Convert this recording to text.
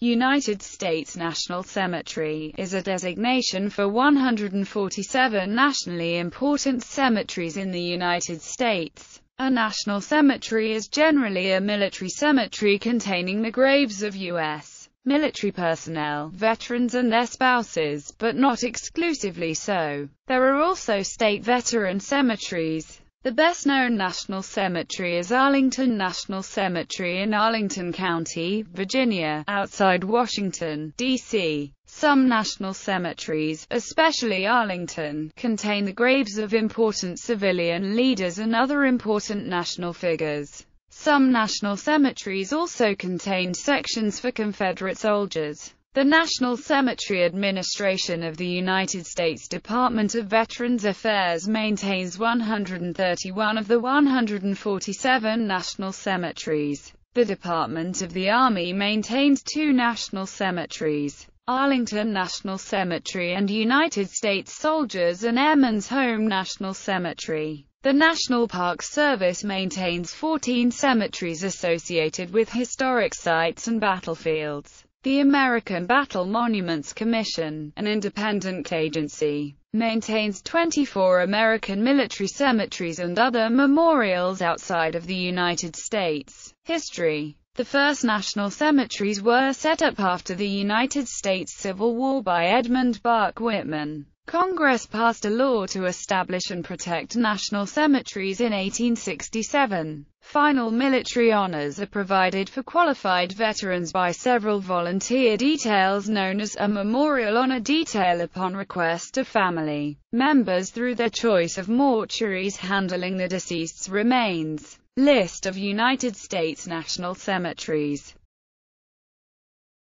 United States National Cemetery, is a designation for 147 nationally important cemeteries in the United States. A national cemetery is generally a military cemetery containing the graves of U.S. military personnel, veterans and their spouses, but not exclusively so. There are also state veteran cemeteries, the best known national cemetery is Arlington National Cemetery in Arlington County, Virginia, outside Washington, D.C. Some national cemeteries, especially Arlington, contain the graves of important civilian leaders and other important national figures. Some national cemeteries also contained sections for Confederate soldiers. The National Cemetery Administration of the United States Department of Veterans Affairs maintains 131 of the 147 national cemeteries. The Department of the Army maintains two national cemeteries, Arlington National Cemetery and United States Soldiers and Airmen's Home National Cemetery. The National Park Service maintains 14 cemeteries associated with historic sites and battlefields. The American Battle Monuments Commission, an independent agency, maintains 24 American military cemeteries and other memorials outside of the United States. History The first national cemeteries were set up after the United States Civil War by Edmund Burke Whitman. Congress passed a law to establish and protect national cemeteries in 1867. Final military honors are provided for qualified veterans by several volunteer details known as a memorial honor detail upon request of family members through their choice of mortuaries handling the deceased's remains. List of United States National Cemeteries